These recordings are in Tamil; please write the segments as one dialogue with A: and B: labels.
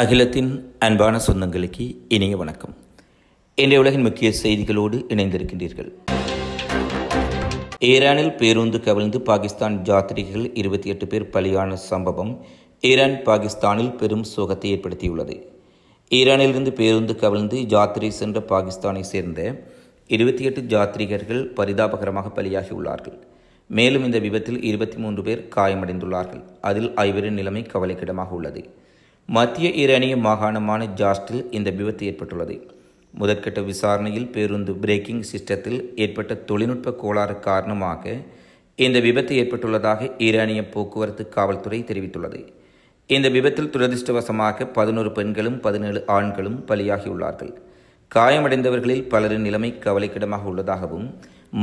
A: அகிலத்தின் அன்பான சொந்தங்களுக்கு இணைய வணக்கம் இன்றைய உலகின் முக்கிய செய்திகளோடு இணைந்திருக்கின்றீர்கள் ஈரானில் பேருந்து கவிழ்ந்து பாகிஸ்தான் ஜாத்திரிகைகள் இருபத்தி எட்டு பேர் பலியான சம்பவம் ஈரான் பாகிஸ்தானில் பெரும் சோகத்தை ஏற்படுத்தியுள்ளது ஈரானிலிருந்து பேருந்து கவிழ்ந்து ஜாத்திரை சென்ற பாகிஸ்தானை சேர்ந்த இருபத்தி எட்டு ஜாத்திரிகர்கள் பரிதாபகரமாக பலியாகியுள்ளார்கள் மேலும் இந்த விபத்தில் இருபத்தி மூன்று பேர் காயமடைந்துள்ளார்கள் அதில் ஐவரின் நிலைமை கவலைக்கிடமாக உள்ளது மத்திய ஈரானிய மாகாணமான ஜாஸ்டில் இந்த விபத்து ஏற்பட்டுள்ளது முதற்கட்ட விசாரணையில் பேருந்து பிரேக்கிங் சிஸ்டத்தில் ஏற்பட்ட தொழில்நுட்ப கோளாறு காரணமாக இந்த விபத்து ஏற்பட்டுள்ளதாக ஈரானிய போக்குவரத்து காவல்துறை தெரிவித்துள்ளது இந்த விபத்தில் துரதிருஷ்டவசமாக பதினோரு பெண்களும் பதினேழு ஆண்களும் பலியாகியுள்ளார்கள் காயமடைந்தவர்களில் பலரின் நிலைமை கவலைக்கிடமாக உள்ளதாகவும்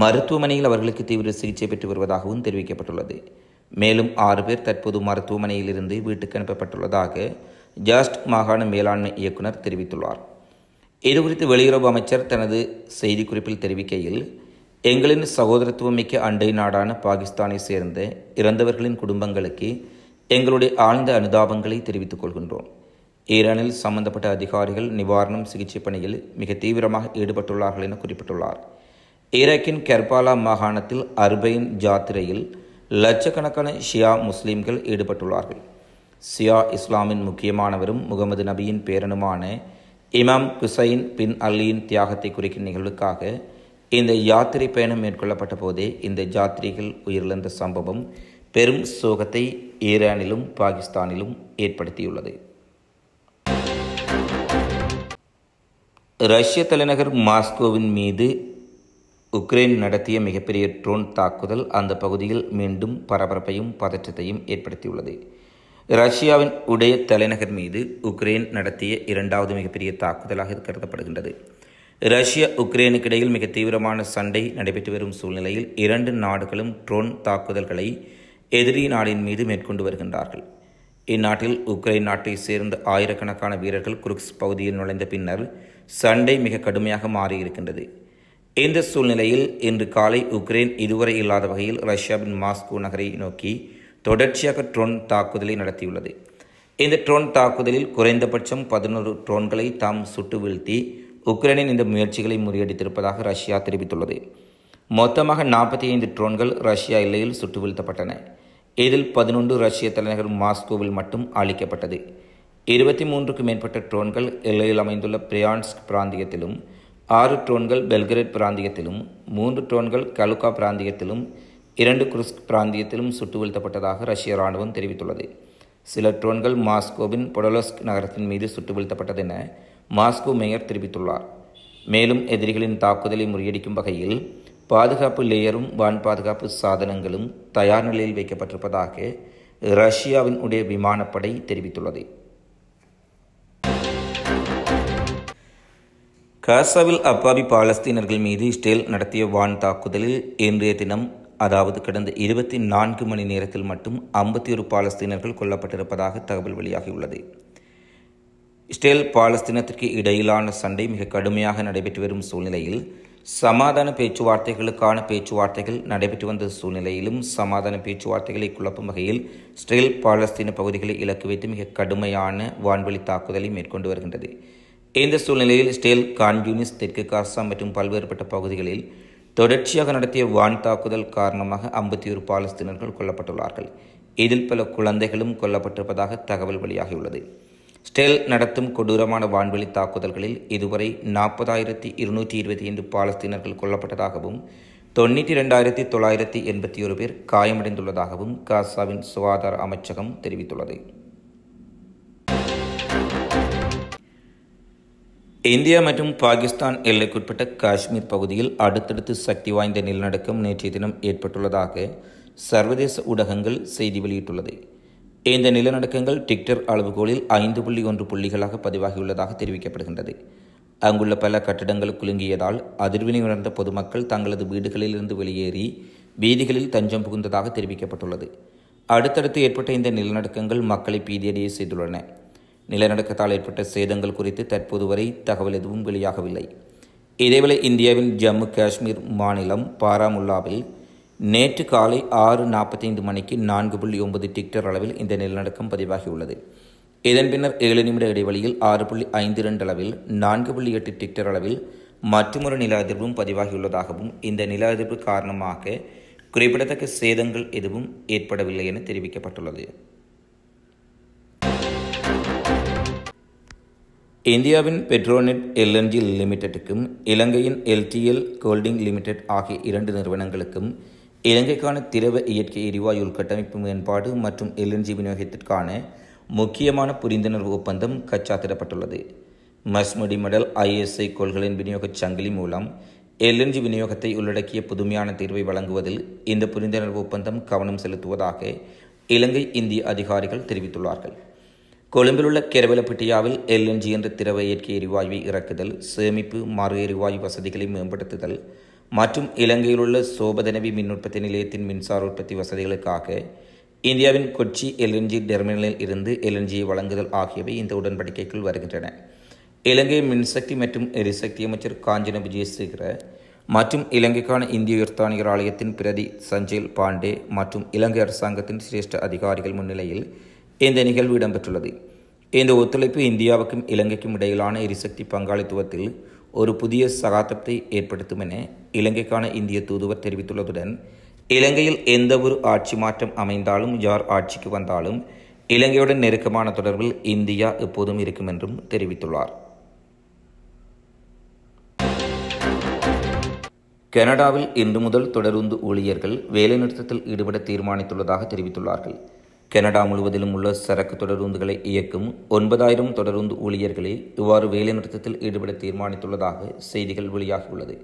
B: மருத்துவமனையில்
A: அவர்களுக்கு தீவிர சிகிச்சை பெற்று வருவதாகவும் தெரிவிக்கப்பட்டுள்ளது மேலும் ஆறு பேர் தற்போது மருத்துவமனையிலிருந்து வீட்டுக்கு அனுப்பப்பட்டுள்ளதாக ஜாஸ்ட் மாகாண மேலாண்மை இயக்குனர் தெரிவித்துள்ளார் இதுகுறித்து வெளியுறவு அமைச்சர் தனது செய்திக்குறிப்பில் தெரிவிக்கையில் எங்களின் சகோதரத்துவமிக்க அண்டை நாடான பாகிஸ்தானை சேர்ந்த இறந்தவர்களின் குடும்பங்களுக்கு எங்களுடைய ஆழ்ந்த அனுதாபங்களை தெரிவித்துக் கொள்கின்றோம் ஈரானில் சம்பந்தப்பட்ட அதிகாரிகள் நிவாரணம் சிகிச்சை பணியில் மிக தீவிரமாக ஈடுபட்டுள்ளார்கள் என குறிப்பிட்டுள்ளார் ஈராக்கின் கெர்பாலா மாகாணத்தில் அர்பைன் ஜாத்திரையில் லட்சக்கணக்கான ஷியா முஸ்லீம்கள் ஈடுபட்டுள்ளார்கள் சியா இஸ்லாமின் முக்கியமானவரும் முகமது நபியின் பேரனுமான இமாம் குசைன் பின் அலியின் தியாகத்தை குறிக்கும் நிகழ்வுக்காக இந்த யாத்திரை பயணம் மேற்கொள்ளப்பட்ட போதே இந்த ஜாத்திரிகள் உயிரிழந்த சம்பவம் பெரும் சோகத்தை ஈரானிலும் பாகிஸ்தானிலும் ஏற்படுத்தியுள்ளது ரஷ்ய தலைநகர் மாஸ்கோவின் மீது உக்ரைன் நடத்திய மிகப்பெரிய ட்ரோன் தாக்குதல் அந்த பகுதியில் மீண்டும் பரபரப்பையும் பதற்றத்தையும் ஏற்படுத்தியுள்ளது ரஷ்யாவின் உடைய தலைநகர் மீது உக்ரைன் நடத்திய இரண்டாவது மிகப்பெரிய தாக்குதலாக இது கருதப்படுகின்றது ரஷ்யா உக்ரைனுக்கு இடையில் மிக தீவிரமான சண்டை நடைபெற்று வரும் சூழ்நிலையில் இரண்டு நாடுகளும் ட்ரோன் தாக்குதல்களை எதிரி நாடின் மீது மேற்கொண்டு வருகின்றார்கள் இந்நாட்டில் உக்ரைன் நாட்டை சேர்ந்த ஆயிரக்கணக்கான வீரர்கள் குருக்ஸ் பகுதியில் நுழைந்த பின்னர் சண்டை மிக கடுமையாக மாறியிருக்கின்றது இந்த சூழ்நிலையில் இன்று காலை உக்ரைன் இதுவரை இல்லாத வகையில் ரஷ்யாவின் மாஸ்கோ நகரை நோக்கி தொடர்ச்சியாக ட்ரோன் தாக்குதலை நடத்தியுள்ளது இந்த ட்ரோன் தாக்குதலில் குறைந்தபட்சம் பதினோரு ட்ரோன்களை தாம் சுட்டு வீழ்த்தி உக்ரைனின் இந்த முயற்சிகளை முறியடித்திருப்பதாக ரஷ்யா தெரிவித்துள்ளது மொத்தமாக நாற்பத்தி ஐந்து ட்ரோன்கள் ரஷ்யா எல்லையில் சுட்டு வீழ்த்தப்பட்டன இதில் பதினொன்று ரஷ்ய தலைநகர் மாஸ்கோவில் மட்டும் அளிக்கப்பட்டது இருபத்தி மூன்றுக்கும் மேற்பட்ட ட்ரோன்கள் எல்லையில் அமைந்துள்ள பிரியான்ஸ்க் பிராந்தியத்திலும் ஆறு ட்ரோன்கள் பெல்கிரேட் பிராந்தியத்திலும் மூன்று ட்ரோன்கள் கலுகா பிராந்தியத்திலும் இரண்டு குருஸ்க் பிராந்தியத்திலும் சுட்டு வீழ்த்தப்பட்டதாக ரஷ்ய இராணுவம் தெரிவித்துள்ளது சில ட்ரோன்கள் மாஸ்கோவின் பொடலோஸ்க் நகரத்தின் மீது சுட்டு என மாஸ்கோ மேயர் தெரிவித்துள்ளார் மேலும் எதிரிகளின் தாக்குதலை முறியடிக்கும் வகையில் பாதுகாப்பு லேயரும் வான் பாதுகாப்பு சாதனங்களும் தயார் நிலையில் வைக்கப்பட்டிருப்பதாக ரஷ்யாவின் உடைய விமானப்படை தெரிவித்துள்ளது காசாவில் அப்பாவி பாலஸ்தீனர்கள் மீது இஸ்ரேல் நடத்திய வான் தாக்குதலில் இன்றைய தினம் அதாவது கடந்த இருபத்தி நான்கு மணி நேரத்தில் மட்டும் ஐம்பத்தி ஒரு பாலஸ்தீனர்கள் கொல்லப்பட்டிருப்பதாக தகவல் வெளியாகியுள்ளது இஸ்ரேல் பாலஸ்தீனத்திற்கு இடையிலான சண்டை மிக கடுமையாக நடைபெற்று வரும் சூழ்நிலையில் சமாதான பேச்சுவார்த்தைகளுக்கான பேச்சுவார்த்தைகள் நடைபெற்று வந்த சூழ்நிலையிலும் சமாதான பேச்சுவார்த்தைகளை குழப்பும் வகையில் இஸ்ரேல் பாலஸ்தீன பகுதிகளை இலக்கு வைத்து மிக கடுமையான வான்வழி தாக்குதலை மேற்கொண்டு வருகின்றது இந்த சூழ்நிலையில் இஸ்ரேல் கான்யூனிஸ் தெற்கு காசா மற்றும் பல்வேறுபட்ட பகுதிகளில் தொடர்ச்சியாக நடத்திய வான் தாக்குதல் காரணமாக ஐம்பத்தி ஒரு பாலஸ்தீனர்கள் கொல்லப்பட்டுள்ளார்கள் இதில் பல குழந்தைகளும் கொல்லப்பட்டிருப்பதாக தகவல் வெளியாகியுள்ளது ஸ்டெல் நடத்தும் கொடூரமான வான்வெளி தாக்குதல்களில் இதுவரை நாற்பதாயிரத்தி இருநூற்றி இருபத்தி ஐந்து பாலஸ்தீனர்கள் கொல்லப்பட்டதாகவும் தொண்ணூற்றி ரெண்டாயிரத்தி தொள்ளாயிரத்தி எண்பத்தி ஒரு பேர் காயமடைந்துள்ளதாகவும் காசாவின் சுகாதார அமைச்சகம் தெரிவித்துள்ளது இந்தியா மற்றும் பாகிஸ்தான் எல்லைக்குட்பட்ட காஷ்மீர் பகுதியில் அடுத்தடுத்து சக்தி வாய்ந்த நிலநடுக்கம் நேற்றைய தினம் ஏற்பட்டுள்ளதாக சர்வதேச ஊடகங்கள் செய்தி வெளியிட்டுள்ளது இந்த நிலநடுக்கங்கள் டிக்டர் அளவுகோலில் ஐந்து புள்ளி ஒன்று புள்ளிகளாக பதிவாகியுள்ளதாக தெரிவிக்கப்படுகின்றது அங்குள்ள பல கட்டிடங்கள் குலுங்கியதால் அதிர்வினை உணர்ந்த பொதுமக்கள் தங்களது வீடுகளிலிருந்து வெளியேறி வீதிகளில் தஞ்சம் புகுந்ததாக தெரிவிக்கப்பட்டுள்ளது அடுத்தடுத்து ஏற்பட்ட இந்த நிலநடுக்கங்கள் மக்களை பீதியடைய செய்துள்ளன நிலநடுக்கத்தால் ஏற்பட்ட சேதங்கள் குறித்து தற்போது வரை தகவல் எதுவும் வெளியாகவில்லை இதேவேளை இந்தியாவின் ஜம்மு காஷ்மீர் மாநிலம் பாராமுல்லாவில் நேற்று காலை ஆறு நாற்பத்தைந்து மணிக்கு நான்கு புள்ளி ஒன்பது டிக்டர் அளவில் இந்த நிலநடுக்கம் பதிவாகியுள்ளது இதன் பின்னர் ஏழு நிமிட இடைவெளியில் ஆறு புள்ளி ஐந்து இரண்டு அளவில் நான்கு புள்ளி எட்டு டிக்டர் அளவில் மற்றொரு நில அதிர்வும் பதிவாகியுள்ளதாகவும் இந்த நில அதிர்வு காரணமாக குறிப்பிடத்தக்க சேதங்கள் எதுவும் ஏற்படவில்லை என தெரிவிக்கப்பட்டுள்ளது இந்தியாவின் பெட்ரோநெட் எல்என்ஜி லிமிடெட்டுக்கும் இலங்கையின் எல்டிஎல் கோல்டிங் லிமிடெட் ஆகிய இரண்டு நிறுவனங்களுக்கும் இலங்கைக்கான திரவ இயற்கை எரிவாயு உள்கட்டமைப்பு மேம்பாடு மற்றும் எல்என்ஜி விநியோகத்திற்கான முக்கியமான புரிந்துணர்வு ஒப்பந்தம் கச்சாத்திடப்பட்டுள்ளது மஸ்முடி மடல் ஐஎஸ்ஐ கொள்களின் விநியோகச் சங்கிலி மூலம் எல்என்ஜி விநியோகத்தை உள்ளடக்கிய புதுமையான தீர்வை வழங்குவதில் இந்த புரிந்துணர்வு ஒப்பந்தம் கவனம் செலுத்துவதாக இலங்கை இந்திய அதிகாரிகள் தெரிவித்துள்ளார்கள் கொழும்பிலுள்ள கெரவலப்பட்டியாவில் எல்என்ஜி என்ற திரவ இயற்கை எரிவாயுவை இறக்குதல் சேமிப்பு மறு எரிவாயு வசதிகளை மேம்படுத்துதல் மற்றும் இலங்கையில் உள்ள சோபதனவி மின் உற்பத்தி நிலையத்தின் மின்சார உற்பத்தி வசதிகளுக்காக இந்தியாவின் கொச்சி எல்என்ஜி டெர்மினலில் இருந்து எல்என்ஜியை வழங்குதல் ஆகியவை இந்த உடன்படிக்கைக்குள் வருகின்றன இலங்கை மின்சக்தி மற்றும் எரிசக்தி அமைச்சர் காஞ்சன விஜயசேகர மற்றும் இலங்கைக்கான இந்திய உயர்த்தானியர் ஆலயத்தின் பிரதி சஞ்சய் பாண்டே மற்றும் இலங்கை அரசாங்கத்தின் சிரேஷ்ட அதிகாரிகள் முன்னிலையில் இந்த நிகழ்வு இடம்பெற்றுள்ளது இந்த ஒத்துழைப்பு இந்தியாவுக்கும் இலங்கைக்கும் இடையிலான எரிசக்தி பங்காளித்துவத்தில் ஒரு புதிய சகாதத்தை ஏற்படுத்தும் என இலங்கைக்கான இந்திய தூதுவர் தெரிவித்துள்ளதுடன் இலங்கையில் எந்தவொரு ஆட்சி மாற்றம் அமைந்தாலும் யார் ஆட்சிக்கு வந்தாலும் இலங்கையுடன் நெருக்கமான தொடர்பில் இந்தியா எப்போதும் இருக்கும் என்றும் தெரிவித்துள்ளார் கனடாவில் இன்று முதல் தொடருந்து ஊழியர்கள் வேலைநிறுத்தத்தில் ஈடுபட தீர்மானித்துள்ளதாக தெரிவித்துள்ளார்கள் கனடா முழுவதிலும் உள்ள சரக்கு தொடருந்துகளை இயக்கும் ஒன்பதாயிரம் தொடருந்து ஊழியர்களை இவ்வாறு வேலைநிறுத்தத்தில் ஈடுபட தீர்மானித்துள்ளதாக செய்திகள் வெளியாகியுள்ளது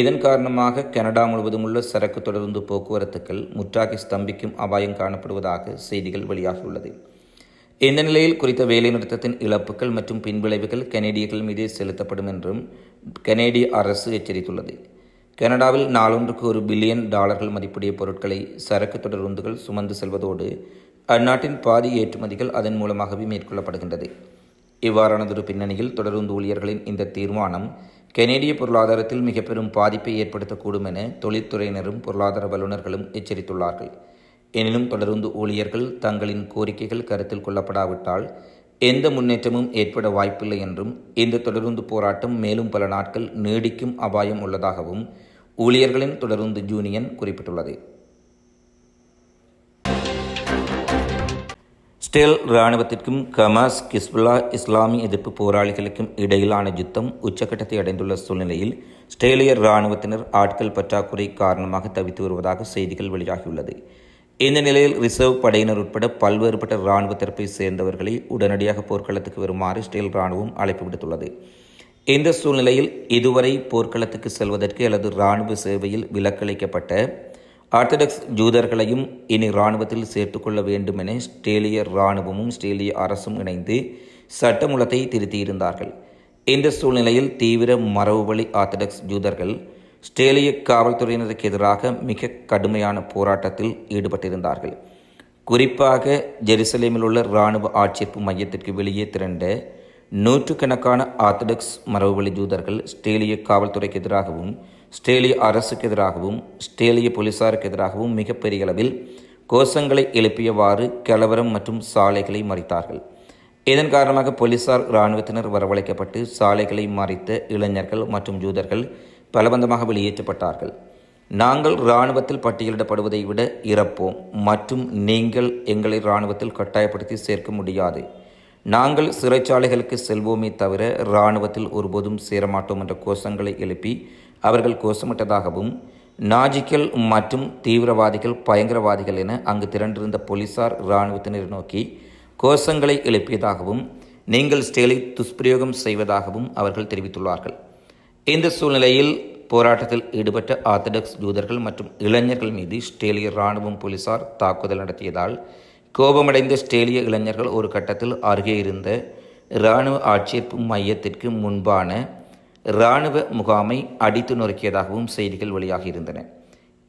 A: இதன் காரணமாக கனடா முழுவதும் உள்ள சரக்கு தொடருந்து போக்குவரத்துக்கள் முற்றாகி ஸ்தம்பிக்கும் அபாயம் காணப்படுவதாக செய்திகள் வெளியாகியுள்ளது இந்த நிலையில் குறித்த வேலைநிறுத்தத்தின் இழப்புகள் மற்றும் பின்விளைவுகள் கனேடியர்கள் மீது செலுத்தப்படும் என்றும் கனேடிய அரசு எச்சரித்துள்ளது கனடாவில் நாளொன்றுக்கு ஒரு பில்லியன் டாலர்கள் மதிப்புடைய பொருட்களை சரக்கு தொடருந்துகள் சுமந்து செல்வதோடு அந்நாட்டின் பாதி ஏற்றுமதிகள் அதன் மூலமாகவே மேற்கொள்ளப்படுகின்றது இவ்வாறானதொரு பின்னணியில் தொடருந்து ஊழியர்களின் இந்த தீர்மானம் கெனேடிய பொருளாதாரத்தில் மிக பெரும் பாதிப்பை ஏற்படுத்தக்கூடும் என தொழில்துறையினரும் பொருளாதார வல்லுநர்களும் எச்சரித்துள்ளார்கள் எனினும் தொடருந்து ஊழியர்கள் தங்களின் கோரிக்கைகள் கருத்தில் கொள்ளப்படாவிட்டால் எந்த முன்னேற்றமும் ஏற்பட வாய்ப்பில்லை என்றும் இந்த தொடருந்து போராட்டம் மேலும் பல நாட்கள் நீடிக்கும் அபாயம் உள்ளதாகவும் ஊழியர்களின் தொடருந்து ஜூனியன் குறிப்பிட்டுள்ளது இஸ்ரேல் இராணுவத்திற்கும் கமாஸ் கிஸ்புல்லா இஸ்லாமிய எதிர்ப்பு போராளிகளுக்கும் இடையிலான யுத்தம் உச்சக்கட்டத்தை அடைந்துள்ள சூழ்நிலையில் ஸ்ரேலிய இராணுவத்தினர் ஆட்கள் பற்றாக்குறை காரணமாக தவித்து வருவதாக செய்திகள் வெளியாகியுள்ளது இந்த நிலையில் ரிசர்வ் படையினர் உட்பட பல்வேறுபட்ட இராணுவ தரப்பை சேர்ந்தவர்களை உடனடியாக போர்க்களத்துக்கு வருமாறு இஸ்ரேல் இராணுவம் அழைப்பு விடுத்துள்ளது இந்த சூழ்நிலையில் இதுவரை போர்க்களத்துக்கு செல்வதற்கு அல்லது இராணுவ சேவையில் விலக்களிக்கப்பட்ட ஆர்த்தடாக்ஸ் ஜூதர்களையும் இனி இராணுவத்தில் சேர்த்துக்கொள்ள வேண்டும் என ஸ்ட்ரேலிய இராணுவமும் ஸ்ட்ரேலிய அரசும் இணைந்து சட்டமூலத்தை திருத்தியிருந்தார்கள் இந்த சூழ்நிலையில் தீவிர மரபுவழி ஆர்த்தடாக்ஸ் ஜூதர்கள் ஸ்ட்ரேலிய காவல்துறையினருக்கு எதிராக மிக கடுமையான போராட்டத்தில் ஈடுபட்டிருந்தார்கள் குறிப்பாக ஜெருசலேமில் உள்ள இராணுவ ஆட்சேர்ப்பு மையத்திற்கு வெளியே திரண்ட நூற்றுக்கணக்கான ஆர்த்தடாக்ஸ் மரபுவழி ஜூதர்கள் ஸ்ட்ரேலிய காவல்துறைக்கு எதிராகவும் ஸ்டேலிய அரசுக்கு எதிராகவும் ஸ்டேலிய போலீசாருக்கு எதிராகவும் மிகப்பெரிய அளவில் கோஷங்களை எழுப்பியவாறு கலவரம் மற்றும் சாலைகளை மறைத்தார்கள் இதன் காரணமாக போலீசார் இராணுவத்தினர் வரவழைக்கப்பட்டு சாலைகளை மறைத்த இளைஞர்கள் மற்றும் ஜூதர்கள் பலவந்தமாக வெளியேற்றப்பட்டார்கள் நாங்கள் இராணுவத்தில் பட்டியலிடப்படுவதை விட இறப்போம் மற்றும் நீங்கள் எங்களை இராணுவத்தில் கட்டாயப்படுத்தி சேர்க்க முடியாது நாங்கள் சிறைச்சாலைகளுக்கு செல்வோமே தவிர இராணுவத்தில் ஒருபோதும் சேரமாட்டோம் என்ற கோஷங்களை எழுப்பி அவர்கள் கோஷமிட்டதாகவும் நாஜிக்கள் மற்றும் தீவிரவாதிகள் பயங்கரவாதிகள் என அங்கு திரண்டிருந்த போலீசார் இராணுவத்தினர் நோக்கி கோஷங்களை எழுப்பியதாகவும் நீங்கள் ஸ்டேலை துஷ்பிரயோகம் செய்வதாகவும் அவர்கள் தெரிவித்துள்ளார்கள் இந்த சூழ்நிலையில் போராட்டத்தில் ஈடுபட்ட ஆர்த்தடாக்ஸ் ஜூதர்கள் மற்றும் இளைஞர்கள் மீது ஸ்டேலிய இராணுவம் போலீசார் தாக்குதல் நடத்தியதால் கோபமடைந்த ஸ்டேலிய இளைஞர்கள் ஒரு கட்டத்தில் அருகே இருந்த இராணுவ ஆட்சேர்ப்பு மையத்திற்கு முன்பான இராணுவ முகாமை அடித்து நொறுக்கியதாகவும் செய்திகள் வெளியாகி இருந்தன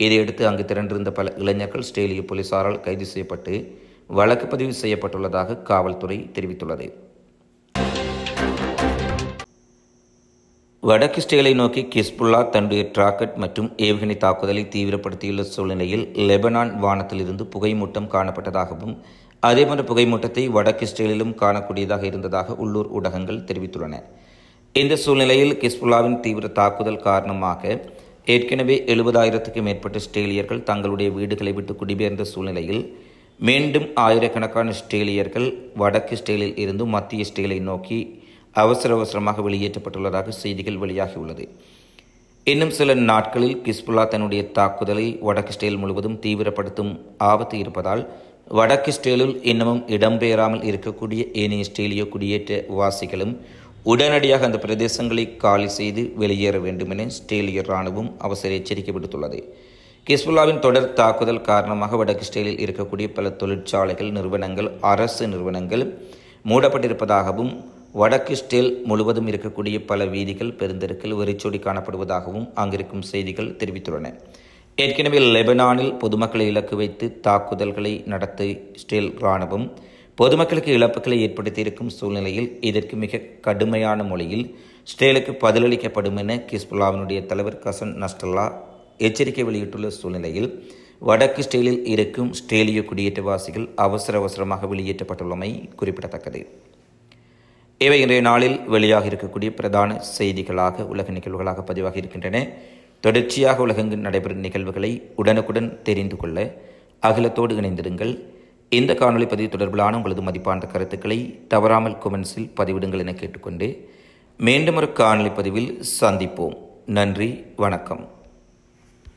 A: இதையடுத்து அங்கு திரண்டிருந்த பல இளைஞர்கள் ஸ்டேலிய போலீசாரால் கைது செய்யப்பட்டு வழக்கு பதிவு செய்யப்பட்டுள்ளதாக காவல்துறை தெரிவித்துள்ளது வடக்கு ஸ்டேலை நோக்கி கிஸ்புல்லா தன்னுடைய டிராக்கெட் மற்றும் ஏவுகணை தாக்குதலை தீவிரப்படுத்தியுள்ள சூழ்நிலையில் லெபனான் வானத்திலிருந்து புகைமூட்டம் காணப்பட்டதாகவும் அதேபோன்ற புகைமூட்டத்தை வடக்கு ஸ்டேலிலும் காணக்கூடியதாக இருந்ததாக உள்ளூர் ஊடகங்கள் தெரிவித்துள்ளன இந்த சூழ்நிலையில் கிஸ்புல்லாவின் தீவிர தாக்குதல் காரணமாக ஏற்கனவே எழுபதாயிரத்துக்கும் மேற்பட்ட ஸ்ட்ரேலியர்கள் தங்களுடைய வீடுகளை விட்டு குடிபெயர்ந்த சூழ்நிலையில் மீண்டும் ஆயிரக்கணக்கான ஸ்ட்ரேலியர்கள் வடக்கு ஸ்டேலில் இருந்து மத்திய ஸ்டேலை நோக்கி அவசர அவசரமாக வெளியேற்றப்பட்டுள்ளதாக செய்திகள் வெளியாகியுள்ளது இன்னும் சில நாட்களில் கிஸ்புல்லா தன்னுடைய தாக்குதலை வடக்கு ஸ்டேல் முழுவதும் தீவிரப்படுத்தும் ஆபத்து இருப்பதால் வடக்கு ஸ்டேலில் இன்னமும் இடம்பெயராமல் இருக்கக்கூடிய ஏனைய ஸ்டேலிய குடியேற்ற வாசிகளும் உடனடியாக அந்த பிரதேசங்களை காலி செய்து வெளியேற வேண்டும் என இஸ்ரேலிய இராணுவம் அவசர எச்சரிக்கை விடுத்துள்ளது கிஸ்புல்லாவின் தொடர் தாக்குதல் காரணமாக வடக்கு இஸ்ரேலில் இருக்கக்கூடிய பல தொழிற்சாலைகள் நிறுவனங்கள் அரசு நிறுவனங்கள் மூடப்பட்டிருப்பதாகவும் வடக்கு ஸ்டேல் முழுவதும் இருக்கக்கூடிய பல வீதிகள் பெருந்தெருக்கில் வெறிச்சோடி காணப்படுவதாகவும் அங்கிருக்கும் செய்திகள் தெரிவித்துள்ளன ஏற்கனவே லெபனானில் பொதுமக்களை இலக்கு வைத்து தாக்குதல்களை நடத்தி ஸ்டேல் இராணுவம் பொதுமக்களுக்கு இழப்புகளை ஏற்படுத்தியிருக்கும் சூழ்நிலையில் இதற்கு மிக கடுமையான மொழியில் ஸ்டேலுக்கு பதிலளிக்கப்படும் என கிஸ்புல்லாவினுடைய தலைவர் கசன் நஸ்டல்லா எச்சரிக்கை வெளியிட்டுள்ள சூழ்நிலையில் வடக்கு ஸ்டேலில் இருக்கும் ஸ்டேலிய குடியேற்றவாசிகள் அவசர அவசரமாக வெளியேற்றப்பட்டுள்ளமை குறிப்பிடத்தக்கது இவை இன்றைய நாளில் வெளியாக இருக்கக்கூடிய பிரதான செய்திகளாக உலக நிகழ்வுகளாக பதிவாகி இருக்கின்றன தொடர்ச்சியாக உலகெங்கு நடைபெறும் நிகழ்வுகளை உடனுக்குடன் தெரிந்து கொள்ள அகிலத்தோடு இணைந்திருங்கள் இந்த காணொலி பதிவு தொடர்பிலான உங்களது மதிப்பான கருத்துக்களை தவறாமல் கொமெண்ட்ஸில் பதிவிடுங்கள் என கேட்டுக்கொண்டு மீண்டும் ஒரு காணொலி பதிவில் சந்திப்போம் நன்றி வணக்கம்